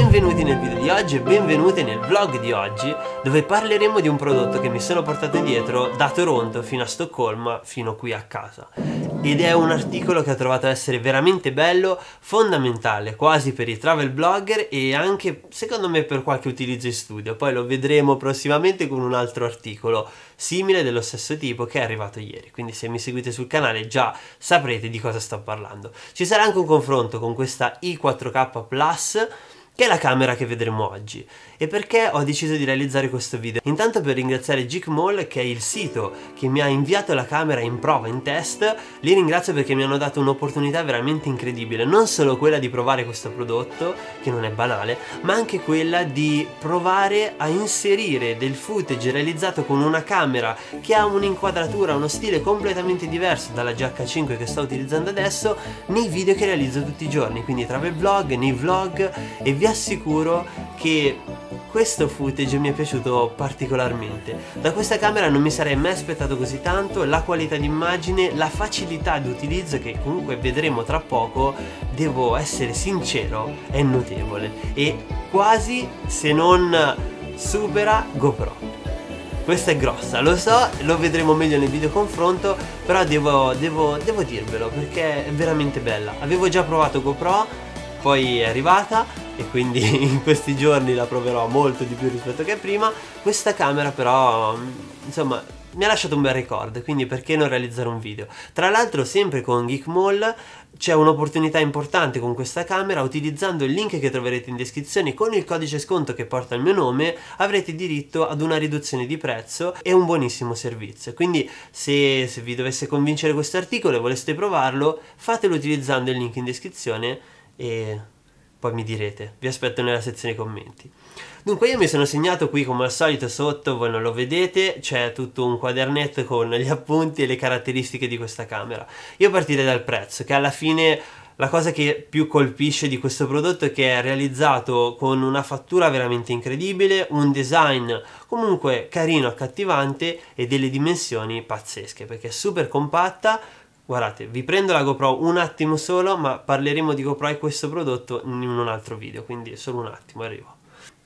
benvenuti nel video di oggi e benvenuti nel vlog di oggi dove parleremo di un prodotto che mi sono portato dietro da Toronto fino a Stoccolma fino qui a casa ed è un articolo che ho trovato essere veramente bello, fondamentale quasi per i travel blogger e anche secondo me per qualche utilizzo in studio poi lo vedremo prossimamente con un altro articolo simile dello stesso tipo che è arrivato ieri quindi se mi seguite sul canale già saprete di cosa sto parlando ci sarà anche un confronto con questa i4k Plus che è la camera che vedremo oggi. E perché ho deciso di realizzare questo video? Intanto per ringraziare Geek che è il sito che mi ha inviato la camera in prova, in test, li ringrazio perché mi hanno dato un'opportunità veramente incredibile, non solo quella di provare questo prodotto, che non è banale, ma anche quella di provare a inserire del footage realizzato con una camera che ha un'inquadratura, uno stile completamente diverso dalla GH5 che sto utilizzando adesso nei video che realizzo tutti i giorni, quindi travel vlog, nei vlog e via assicuro che questo footage mi è piaciuto particolarmente. Da questa camera non mi sarei mai aspettato così tanto, la qualità d'immagine, la facilità di utilizzo che comunque vedremo tra poco, devo essere sincero, è notevole e quasi se non supera GoPro. Questa è grossa, lo so, lo vedremo meglio nel video confronto, però devo, devo, devo dirvelo perché è veramente bella. Avevo già provato GoPro, poi è arrivata, e quindi in questi giorni la proverò molto di più rispetto che prima. Questa camera però, mm, insomma, mi ha lasciato un bel ricordo, quindi perché non realizzare un video? Tra l'altro sempre con Geek Mall c'è un'opportunità importante con questa camera, utilizzando il link che troverete in descrizione con il codice sconto che porta il mio nome avrete diritto ad una riduzione di prezzo e un buonissimo servizio. Quindi se, se vi dovesse convincere questo articolo e voleste provarlo fatelo utilizzando il link in descrizione e poi mi direte, vi aspetto nella sezione commenti. Dunque io mi sono segnato qui come al solito sotto, voi non lo vedete, c'è tutto un quadernetto con gli appunti e le caratteristiche di questa camera. Io partirei dal prezzo, che alla fine la cosa che più colpisce di questo prodotto è che è realizzato con una fattura veramente incredibile, un design comunque carino, accattivante e delle dimensioni pazzesche, perché è super compatta, Guardate, vi prendo la GoPro un attimo solo, ma parleremo di GoPro e questo prodotto in un altro video, quindi solo un attimo, arrivo.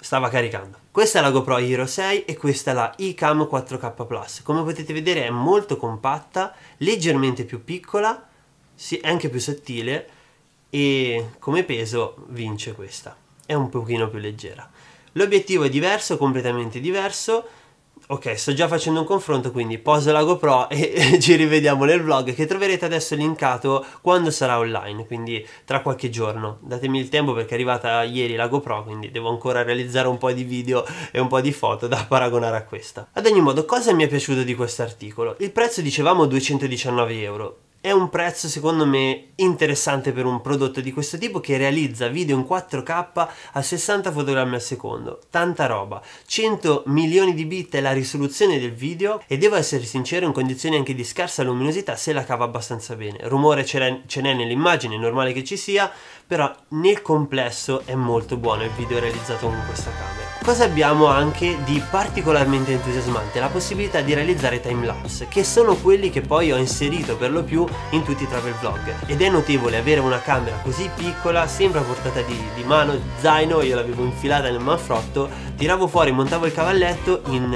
Stava caricando. Questa è la GoPro Hero 6 e questa è la iCam 4K Plus. Come potete vedere è molto compatta, leggermente più piccola, sì, è anche più sottile e come peso vince questa. È un pochino più leggera. L'obiettivo è diverso, completamente diverso ok sto già facendo un confronto quindi poso la GoPro e ci rivediamo nel vlog che troverete adesso linkato quando sarà online quindi tra qualche giorno datemi il tempo perché è arrivata ieri la GoPro quindi devo ancora realizzare un po' di video e un po' di foto da paragonare a questa ad ogni modo cosa mi è piaciuto di questo articolo? il prezzo dicevamo 219 euro è un prezzo secondo me interessante per un prodotto di questo tipo che realizza video in 4K a 60 fotogrammi al secondo. Tanta roba. 100 milioni di bit è la risoluzione del video e devo essere sincero in condizioni anche di scarsa luminosità se la cava abbastanza bene. Rumore ce n'è nell'immagine, è normale che ci sia, però nel complesso è molto buono il video realizzato con questa camera. Cosa abbiamo anche di particolarmente entusiasmante? La possibilità di realizzare timelapse, che sono quelli che poi ho inserito per lo più in tutti i travel vlog. Ed è notevole avere una camera così piccola, sempre a portata di, di mano, zaino, io l'avevo infilata nel manfrotto, tiravo fuori, montavo il cavalletto in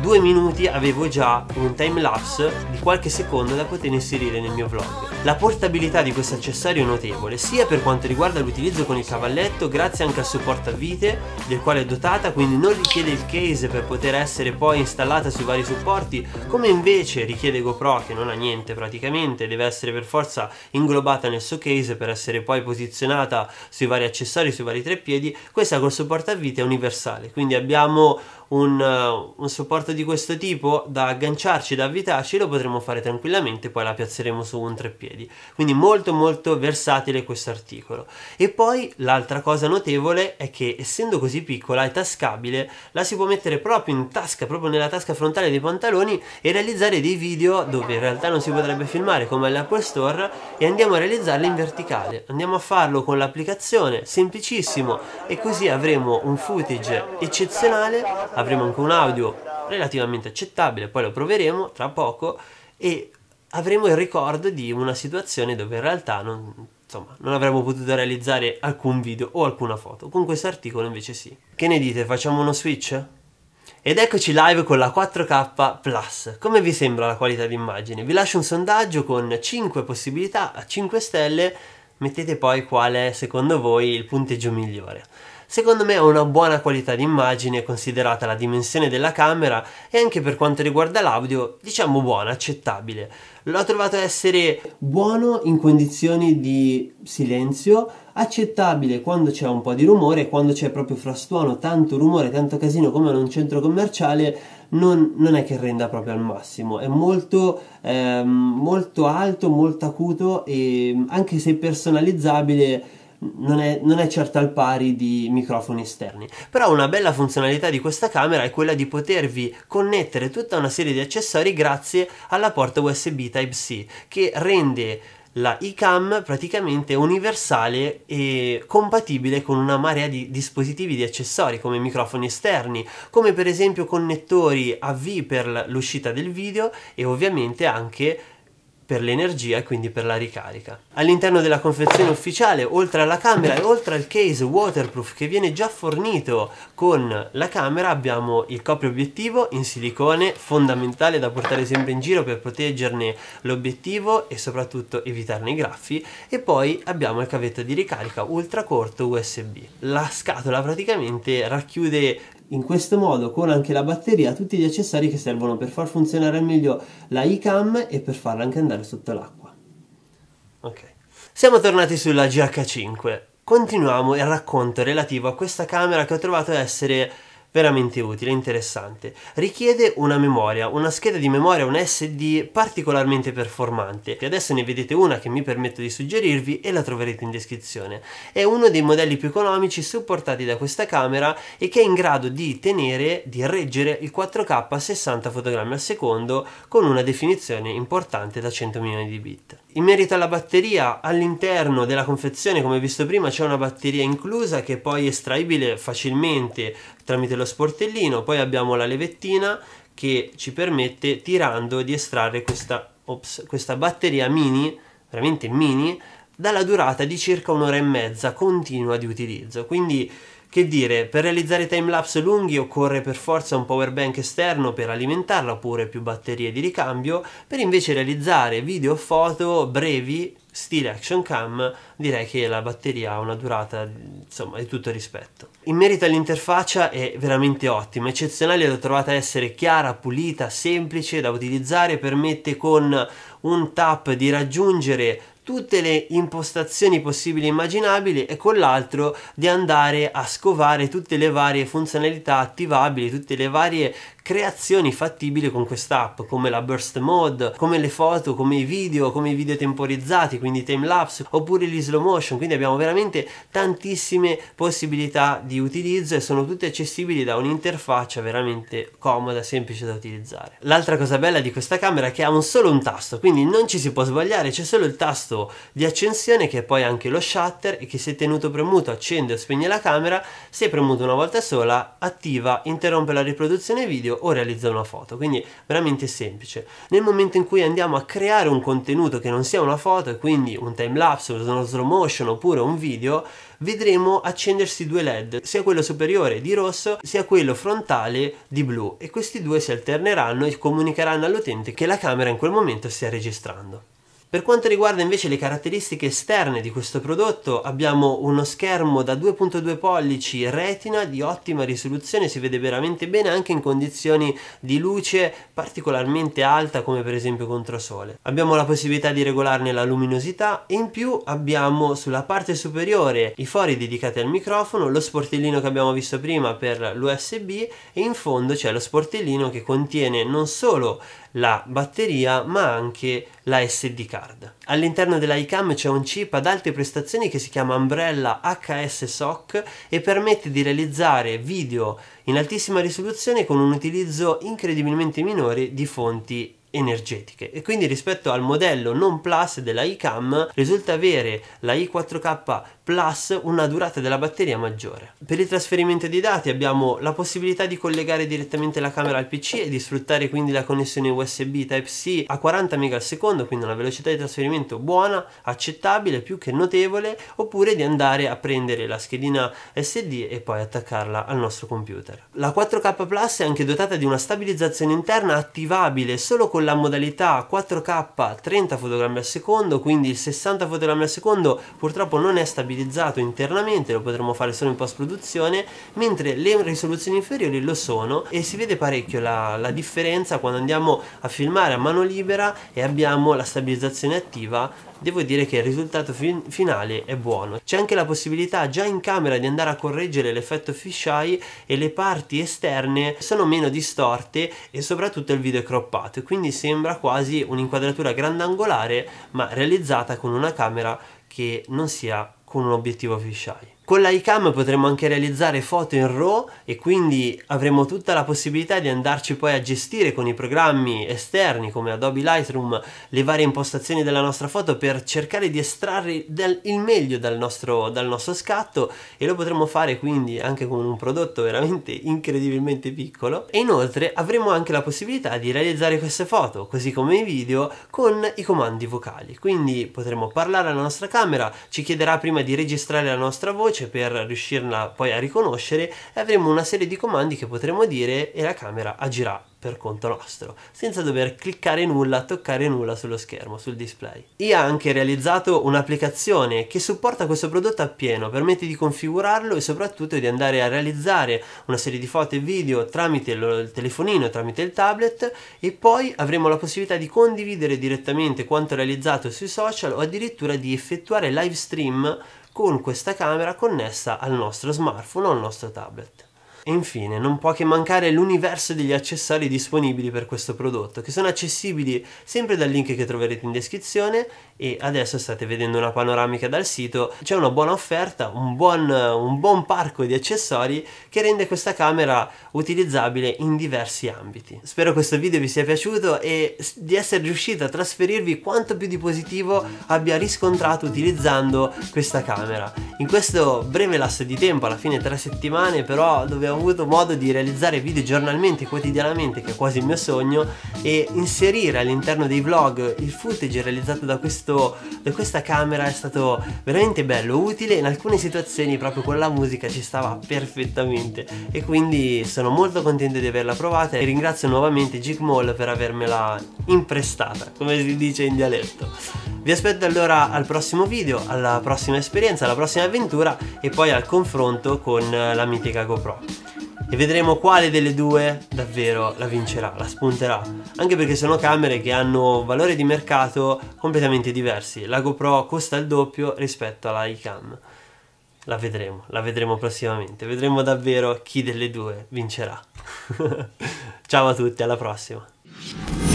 due minuti avevo già un time lapse di qualche secondo da poter inserire nel mio vlog. La portabilità di questo accessorio è notevole, sia per quanto riguarda l'utilizzo con il cavalletto, grazie anche al supporto a vite del quale è dotata, quindi non richiede il case per poter essere poi installata sui vari supporti, come invece richiede GoPro che non ha niente praticamente, deve essere per forza inglobata nel suo case per essere poi posizionata sui vari accessori, sui vari treppiedi, questa col supporto a vite è universale, quindi abbiamo un, eh, un, supporto di questo tipo da agganciarci, da avvitarci, lo potremo fare tranquillamente, poi la piazzeremo su un treppiedi. Quindi molto molto versatile questo articolo. E poi l'altra cosa notevole è che essendo così piccola e tascabile, la si può mettere proprio in tasca, proprio nella tasca frontale dei pantaloni e realizzare dei video dove in realtà non si potrebbe filmare come all'Apple Store e andiamo a realizzarli in verticale. Andiamo a farlo con l'applicazione, semplicissimo, e così avremo un footage eccezionale avremo anche un audio relativamente accettabile, poi lo proveremo tra poco e avremo il ricordo di una situazione dove in realtà non, insomma, non avremmo potuto realizzare alcun video o alcuna foto, con questo articolo invece sì. Che ne dite, facciamo uno switch? Ed eccoci live con la 4K Plus. Come vi sembra la qualità d'immagine? Vi lascio un sondaggio con 5 possibilità a 5 stelle, mettete poi qual è secondo voi il punteggio migliore. Secondo me ha una buona qualità d'immagine considerata la dimensione della camera e anche per quanto riguarda l'audio diciamo buona, accettabile. L'ho trovato essere buono in condizioni di silenzio, accettabile quando c'è un po' di rumore, quando c'è proprio frastuono, tanto rumore, tanto casino come in un centro commerciale, non, non è che renda proprio al massimo, è molto, ehm, molto alto, molto acuto e mm, anche se personalizzabile non è, non è certo al pari di microfoni esterni. Però una bella funzionalità di questa camera è quella di potervi connettere tutta una serie di accessori grazie alla porta USB Type-C che rende la iCam praticamente universale e compatibile con una marea di dispositivi di accessori come microfoni esterni, come per esempio connettori AV per l'uscita del video e ovviamente anche per l'energia e quindi per la ricarica. All'interno della confezione ufficiale, oltre alla camera e oltre al case waterproof che viene già fornito con la camera, abbiamo il copri obiettivo in silicone, fondamentale da portare sempre in giro per proteggerne l'obiettivo e soprattutto evitarne i graffi, e poi abbiamo il cavetto di ricarica ultra corto USB. La scatola praticamente racchiude in questo modo con anche la batteria tutti gli accessori che servono per far funzionare al meglio la iCam e per farla anche andare sotto l'acqua. Ok. Siamo tornati sulla GH5. Continuiamo il racconto relativo a questa camera che ho trovato essere veramente utile, interessante. Richiede una memoria, una scheda di memoria, un SD particolarmente performante. E adesso ne vedete una che mi permetto di suggerirvi e la troverete in descrizione. È uno dei modelli più economici supportati da questa camera e che è in grado di tenere, di reggere il 4K a 60 fotogrammi al secondo con una definizione importante da 100 milioni di bit. In merito alla batteria, all'interno della confezione, come visto prima, c'è una batteria inclusa che poi è estraibile facilmente tramite lo sportellino, poi abbiamo la levettina che ci permette tirando di estrarre questa, ops, questa batteria mini, veramente mini, dalla durata di circa un'ora e mezza continua di utilizzo. Quindi che dire, per realizzare timelapse lunghi occorre per forza un power bank esterno per alimentarla oppure più batterie di ricambio, per invece realizzare video o foto brevi stile action cam direi che la batteria ha una durata insomma di tutto rispetto in merito all'interfaccia è veramente ottima eccezionale l'ho trovata essere chiara pulita semplice da utilizzare permette con un tap di raggiungere tutte le impostazioni possibili e immaginabili e con l'altro di andare a scovare tutte le varie funzionalità attivabili, tutte le varie creazioni fattibili con quest'app, come la burst mode, come le foto, come i video, come i video temporizzati, quindi time lapse, oppure gli slow motion, quindi abbiamo veramente tantissime possibilità di utilizzo e sono tutte accessibili da un'interfaccia veramente comoda, semplice da utilizzare. L'altra cosa bella di questa camera è che ha un solo un tasto, quindi non ci si può sbagliare, c'è solo il tasto di accensione che è poi anche lo shutter e che se tenuto premuto accende o spegne la camera, se premuto una volta sola attiva, interrompe la riproduzione video o realizza una foto, quindi veramente semplice. Nel momento in cui andiamo a creare un contenuto che non sia una foto, e quindi un timelapse, uno slow motion oppure un video, vedremo accendersi due LED, sia quello superiore di rosso, sia quello frontale di blu e questi due si alterneranno e comunicheranno all'utente che la camera in quel momento stia registrando. Per quanto riguarda invece le caratteristiche esterne di questo prodotto, abbiamo uno schermo da 2.2 pollici retina di ottima risoluzione, si vede veramente bene anche in condizioni di luce particolarmente alta come per esempio contro sole. Abbiamo la possibilità di regolarne la luminosità e in più abbiamo sulla parte superiore i fori dedicati al microfono, lo sportellino che abbiamo visto prima per l'USB e in fondo c'è lo sportellino che contiene non solo la batteria ma anche la SD card. All'interno della iCam c'è un chip ad alte prestazioni che si chiama Umbrella HS SOC e permette di realizzare video in altissima risoluzione con un utilizzo incredibilmente minore di fonti energetiche e quindi rispetto al modello non plus della iCam risulta avere la i4K plus una durata della batteria maggiore. Per il trasferimento dei dati abbiamo la possibilità di collegare direttamente la camera al PC e di sfruttare quindi la connessione USB Type-C a 40 ms, quindi una velocità di trasferimento buona, accettabile, più che notevole, oppure di andare a prendere la schedina SD e poi attaccarla al nostro computer. La 4K Plus è anche dotata di una stabilizzazione interna attivabile solo con la modalità 4K 30 fotogrammi al secondo, quindi il 60 fotogrammi al secondo purtroppo non è stabilizzato stabilizzato internamente, lo potremo fare solo in post produzione, mentre le risoluzioni inferiori lo sono e si vede parecchio la, la differenza quando andiamo a filmare a mano libera e abbiamo la stabilizzazione attiva devo dire che il risultato fin finale è buono. C'è anche la possibilità già in camera di andare a correggere l'effetto fisheye e le parti esterne sono meno distorte e soprattutto il video è croppato, quindi sembra quasi un'inquadratura grandangolare ma realizzata con una camera che non sia con un obiettivo fisheye. Con l'iCam potremo anche realizzare foto in RAW e quindi avremo tutta la possibilità di andarci poi a gestire con i programmi esterni come Adobe Lightroom le varie impostazioni della nostra foto per cercare di estrarre del, il meglio dal nostro, dal nostro scatto e lo potremo fare quindi anche con un prodotto veramente incredibilmente piccolo e inoltre avremo anche la possibilità di realizzare queste foto così come i video con i comandi vocali quindi potremo parlare alla nostra camera ci chiederà prima di registrare la nostra voce voce per riuscirla poi a riconoscere e avremo una serie di comandi che potremo dire e la camera agirà per conto nostro, senza dover cliccare nulla, toccare nulla sullo schermo, sul display. E ha anche realizzato un'applicazione che supporta questo prodotto appieno, permette di configurarlo e soprattutto di andare a realizzare una serie di foto e video tramite il telefonino, tramite il tablet e poi avremo la possibilità di condividere direttamente quanto realizzato sui social o addirittura di effettuare live stream con questa camera connessa al nostro smartphone o al nostro tablet. E infine non può che mancare l'universo degli accessori disponibili per questo prodotto, che sono accessibili sempre dal link che troverete in descrizione e adesso state vedendo una panoramica dal sito c'è una buona offerta un buon, un buon, parco di accessori che rende questa camera utilizzabile in diversi ambiti spero questo video vi sia piaciuto e di essere riuscito a trasferirvi quanto più di positivo abbia riscontrato utilizzando questa camera in questo breve lasso di tempo alla fine tre settimane però dove ho avuto modo di realizzare video giornalmente quotidianamente che è quasi il mio sogno e inserire all'interno dei vlog il footage realizzato da questo questo, da questa camera è stato veramente bello, utile in alcune situazioni proprio con la musica ci stava perfettamente e quindi sono molto contento di averla provata e ringrazio nuovamente Jig Mall per avermela imprestata come si dice in dialetto. Vi aspetto allora al prossimo video, alla prossima esperienza, alla prossima avventura e poi al confronto con la mitica GoPro e vedremo quale delle due davvero la vincerà, la spunterà. Anche perché sono camere che hanno valore di mercato completamente diversi. La GoPro costa il doppio rispetto alla iCam. La vedremo, la vedremo prossimamente. Vedremo davvero chi delle due vincerà. Ciao a tutti, alla prossima.